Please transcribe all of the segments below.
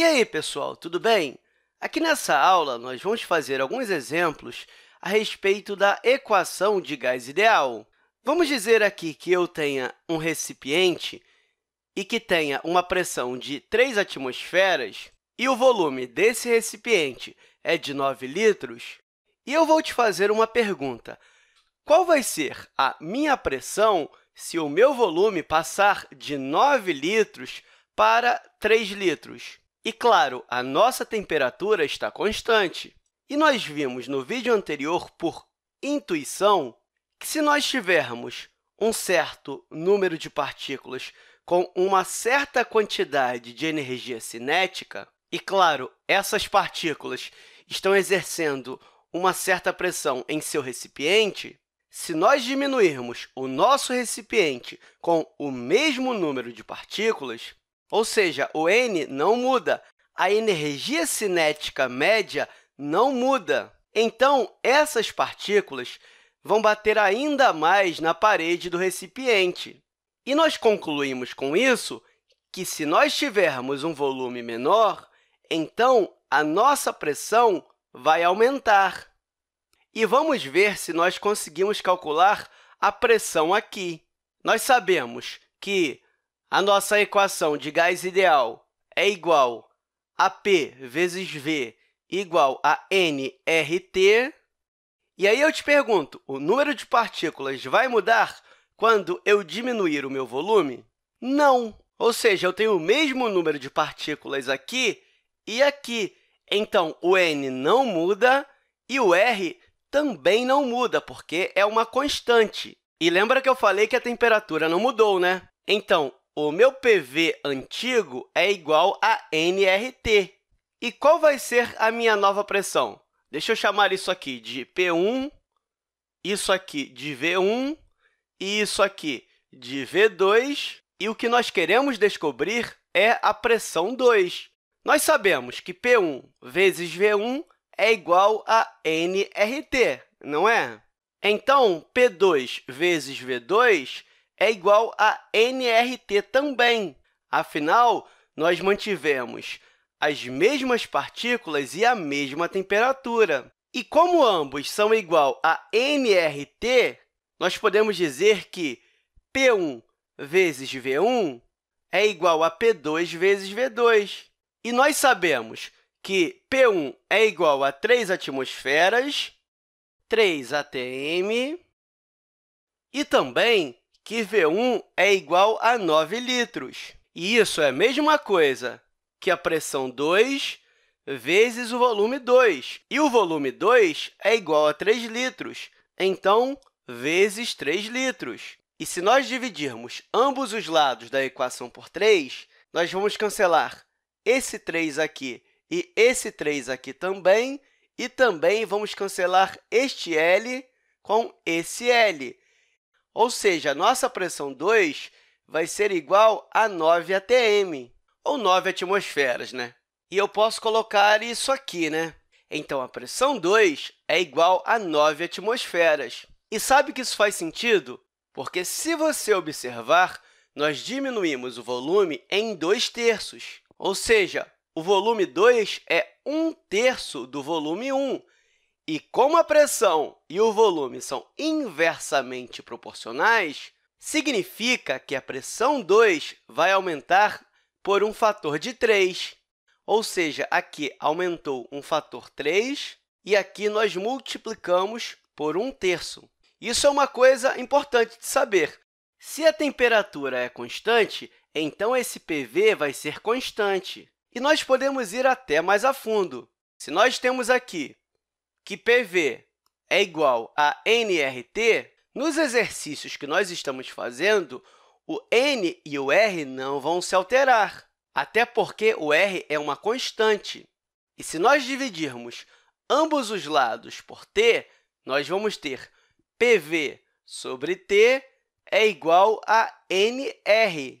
E aí, pessoal, tudo bem? Aqui nessa aula, nós vamos fazer alguns exemplos a respeito da equação de gás ideal. Vamos dizer aqui que eu tenha um recipiente e que tenha uma pressão de 3 atmosferas e o volume desse recipiente é de 9 litros, e eu vou te fazer uma pergunta. Qual vai ser a minha pressão se o meu volume passar de 9 litros para 3 litros? E claro, a nossa temperatura está constante. E nós vimos no vídeo anterior, por intuição, que se nós tivermos um certo número de partículas com uma certa quantidade de energia cinética, e, claro, essas partículas estão exercendo uma certa pressão em seu recipiente, se nós diminuirmos o nosso recipiente com o mesmo número de partículas, ou seja, o N não muda, a energia cinética média não muda. Então, essas partículas vão bater ainda mais na parede do recipiente. E nós concluímos com isso que, se nós tivermos um volume menor, então a nossa pressão vai aumentar. E vamos ver se nós conseguimos calcular a pressão aqui. Nós sabemos que a nossa equação de gás ideal é igual a P vezes V igual a nRT. E aí eu te pergunto, o número de partículas vai mudar quando eu diminuir o meu volume? Não! Ou seja, eu tenho o mesmo número de partículas aqui e aqui. Então, o n não muda e o r também não muda, porque é uma constante. E lembra que eu falei que a temperatura não mudou, né? Então, o meu PV antigo é igual a nRT. E qual vai ser a minha nova pressão? Deixa eu chamar isso aqui de P1, isso aqui de V1 e isso aqui de V2. E o que nós queremos descobrir é a pressão 2. Nós sabemos que P1 vezes V1 é igual a nRT, não é? Então, P2 vezes V2 é igual a NRT também. Afinal, nós mantivemos as mesmas partículas e a mesma temperatura. E como ambos são igual a nRT, nós podemos dizer que P1 vezes V1 é igual a P2 vezes V2. E nós sabemos que P1 é igual a 3 atmosferas, 3 atm, e também que V1 é igual a 9 litros. E isso é a mesma coisa que a pressão 2 vezes o volume 2. E o volume 2 é igual a 3 litros, então, vezes 3 litros. E se nós dividirmos ambos os lados da equação por 3, nós vamos cancelar esse 3 aqui e esse 3 aqui também, e também vamos cancelar este L com esse L. Ou seja, a nossa pressão 2 vai ser igual a 9 atm, ou 9 atmosferas, né? E eu posso colocar isso aqui, né? Então, a pressão 2 é igual a 9 atmosferas. E sabe que isso faz sentido? Porque, se você observar, nós diminuímos o volume em 2 terços. Ou seja, o volume 2 é 1 terço do volume 1, e como a pressão e o volume são inversamente proporcionais, significa que a pressão 2 vai aumentar por um fator de 3. Ou seja, aqui aumentou um fator 3 e aqui nós multiplicamos por 1 terço. Isso é uma coisa importante de saber. Se a temperatura é constante, então esse PV vai ser constante. E nós podemos ir até mais a fundo. Se nós temos aqui que PV é igual a nRT, nos exercícios que nós estamos fazendo, o n e o r não vão se alterar, até porque o r é uma constante. E se nós dividirmos ambos os lados por t, nós vamos ter PV sobre t é igual a nr.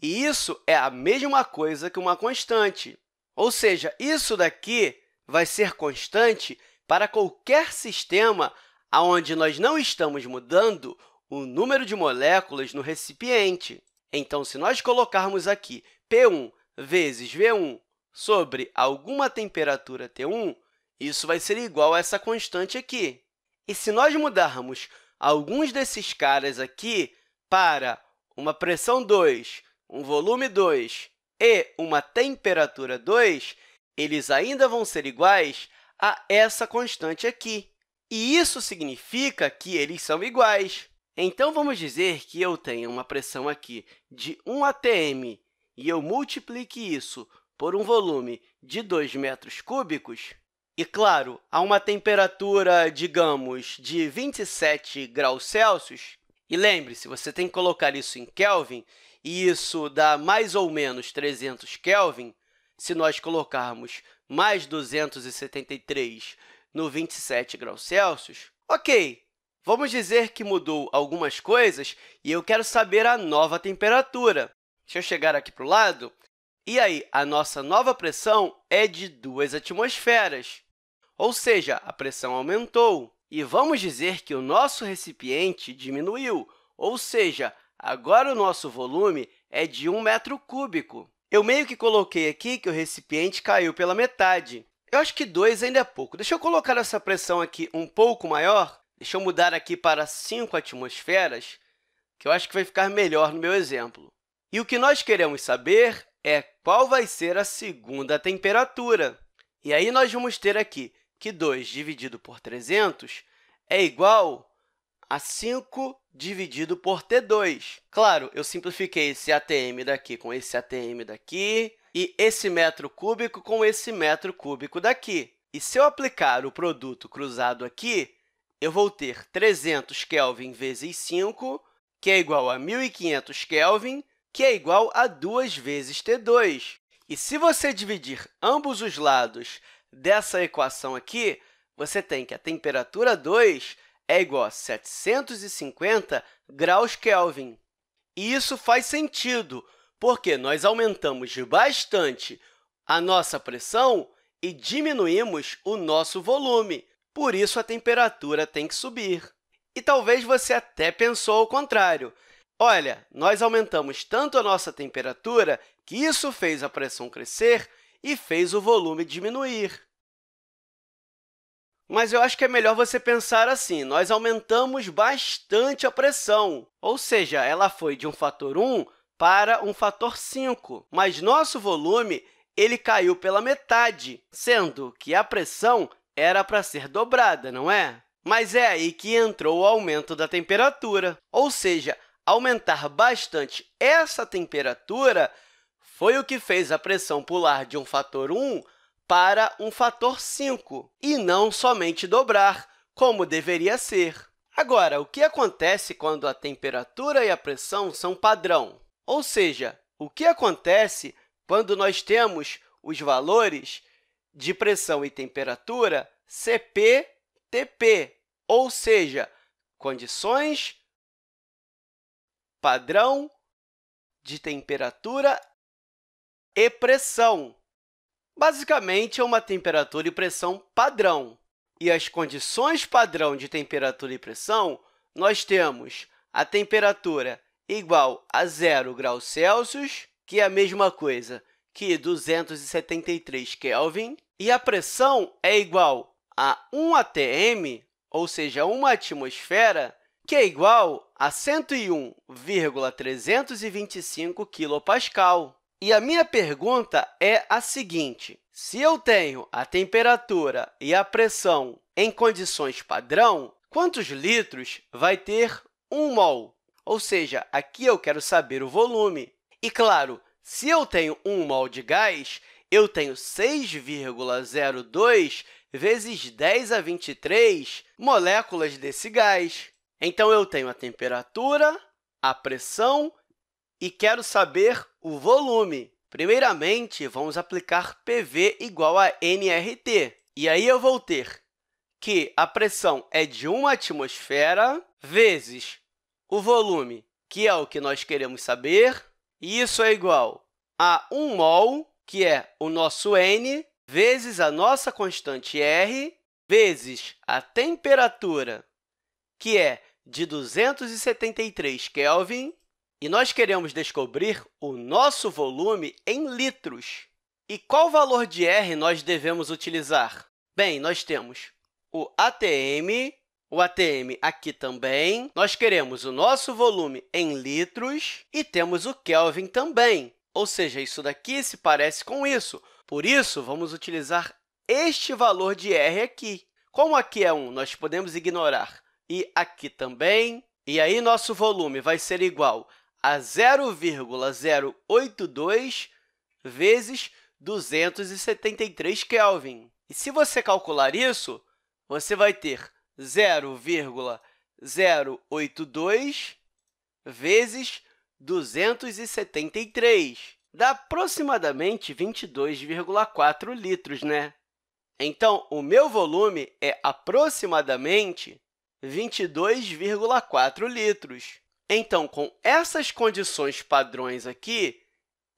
E isso é a mesma coisa que uma constante. Ou seja, isso daqui vai ser constante para qualquer sistema onde nós não estamos mudando o número de moléculas no recipiente. Então, se nós colocarmos aqui P1 vezes V1 sobre alguma temperatura T1, isso vai ser igual a essa constante aqui. E se nós mudarmos alguns desses caras aqui para uma pressão 2, um volume 2 e uma temperatura 2, eles ainda vão ser iguais a essa constante aqui. E isso significa que eles são iguais. Então, vamos dizer que eu tenho uma pressão aqui de 1 atm e eu multiplique isso por um volume de 2 metros cúbicos, e, claro, a uma temperatura, digamos, de 27 graus Celsius, e lembre-se, você tem que colocar isso em Kelvin, e isso dá mais ou menos 300 Kelvin, se nós colocarmos mais 273 no 27 graus Celsius, ok, vamos dizer que mudou algumas coisas e eu quero saber a nova temperatura. Deixa eu chegar aqui para o lado. E aí, a nossa nova pressão é de 2 atmosferas, ou seja, a pressão aumentou. E vamos dizer que o nosso recipiente diminuiu, ou seja, agora o nosso volume é de 1 metro cúbico. Eu meio que coloquei aqui que o recipiente caiu pela metade. Eu acho que 2 ainda é pouco. Deixa eu colocar essa pressão aqui um pouco maior. Deixa eu mudar aqui para 5 atmosferas, que eu acho que vai ficar melhor no meu exemplo. E o que nós queremos saber é qual vai ser a segunda temperatura. E aí, nós vamos ter aqui que 2 dividido por 300 é igual a 5 dividido por T2. Claro, eu simplifiquei esse ATM daqui com esse ATM daqui e esse metro cúbico com esse metro cúbico daqui. E se eu aplicar o produto cruzado aqui, eu vou ter 300 Kelvin vezes 5, que é igual a 1.500 Kelvin, que é igual a 2 vezes T2. E se você dividir ambos os lados dessa equação aqui, você tem que a temperatura 2 é igual a 750 graus Kelvin. E isso faz sentido, porque nós aumentamos bastante a nossa pressão e diminuímos o nosso volume, por isso a temperatura tem que subir. E talvez você até pensou o contrário. Olha, nós aumentamos tanto a nossa temperatura que isso fez a pressão crescer e fez o volume diminuir. Mas eu acho que é melhor você pensar assim, nós aumentamos bastante a pressão, ou seja, ela foi de um fator 1 para um fator 5, mas nosso volume ele caiu pela metade, sendo que a pressão era para ser dobrada, não é? Mas é aí que entrou o aumento da temperatura, ou seja, aumentar bastante essa temperatura foi o que fez a pressão pular de um fator 1 para um fator 5 e não somente dobrar, como deveria ser. Agora, o que acontece quando a temperatura e a pressão são padrão? Ou seja, o que acontece quando nós temos os valores de pressão e temperatura CP, TP, ou seja, condições, padrão de temperatura e pressão. Basicamente, é uma temperatura e pressão padrão. E as condições padrão de temperatura e pressão, nós temos a temperatura igual a 0 graus Celsius, que é a mesma coisa que 273 Kelvin, e a pressão é igual a 1 atm, ou seja, 1 atmosfera, que é igual a 101,325 kPa. E a minha pergunta é a seguinte, se eu tenho a temperatura e a pressão em condições padrão, quantos litros vai ter 1 mol? Ou seja, aqui eu quero saber o volume. E, claro, se eu tenho 1 mol de gás, eu tenho 6,02 vezes 10 a 23 moléculas desse gás. Então, eu tenho a temperatura, a pressão e quero saber o volume. Primeiramente, vamos aplicar PV igual a nRT. E aí eu vou ter que a pressão é de 1 atmosfera vezes o volume, que é o que nós queremos saber. E isso é igual a 1 mol, que é o nosso N, vezes a nossa constante R, vezes a temperatura, que é de 273 Kelvin, e nós queremos descobrir o nosso volume em litros. E qual valor de R nós devemos utilizar? Bem, nós temos o ATM, o ATM aqui também. Nós queremos o nosso volume em litros e temos o Kelvin também. Ou seja, isso daqui se parece com isso. Por isso, vamos utilizar este valor de R aqui. Como aqui é 1, nós podemos ignorar. E aqui também. E aí, nosso volume vai ser igual a 0,082 vezes 273 Kelvin. E se você calcular isso, você vai ter 0,082 vezes 273. Dá aproximadamente 22,4 litros, né? Então, o meu volume é aproximadamente 22,4 litros. Então, com essas condições padrões aqui,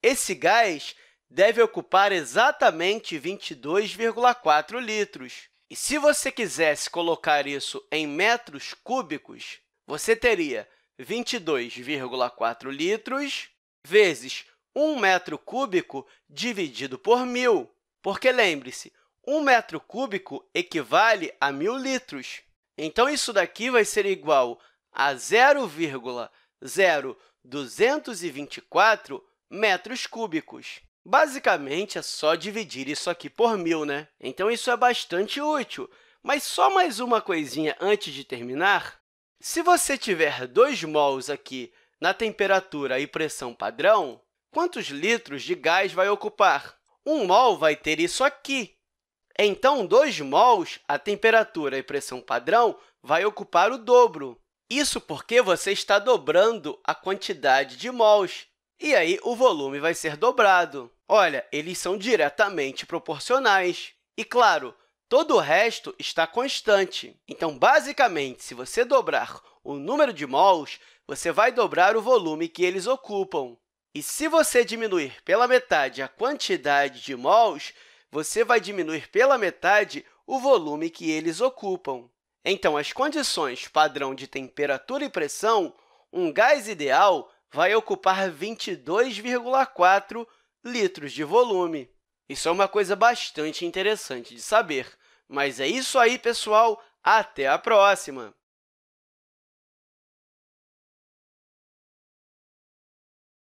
esse gás deve ocupar exatamente 22,4 litros. E se você quisesse colocar isso em metros cúbicos, você teria 22,4 litros vezes 1 metro cúbico dividido por 1.000. Porque, lembre-se, 1 metro cúbico equivale a 1.000 litros. Então, isso daqui vai ser igual a 0,0224 metros cúbicos. Basicamente, é só dividir isso aqui por mil, né? Então, isso é bastante útil. Mas só mais uma coisinha antes de terminar. Se você tiver 2 mols aqui na temperatura e pressão padrão, quantos litros de gás vai ocupar? 1 um mol vai ter isso aqui. Então, 2 mols, a temperatura e pressão padrão, vai ocupar o dobro. Isso porque você está dobrando a quantidade de mols, e aí o volume vai ser dobrado. Olha, eles são diretamente proporcionais. E, claro, todo o resto está constante. Então, basicamente, se você dobrar o número de mols, você vai dobrar o volume que eles ocupam. E se você diminuir pela metade a quantidade de mols, você vai diminuir pela metade o volume que eles ocupam. Então, as condições padrão de temperatura e pressão, um gás ideal vai ocupar 22,4 litros de volume. Isso é uma coisa bastante interessante de saber. Mas é isso aí, pessoal. Até a próxima!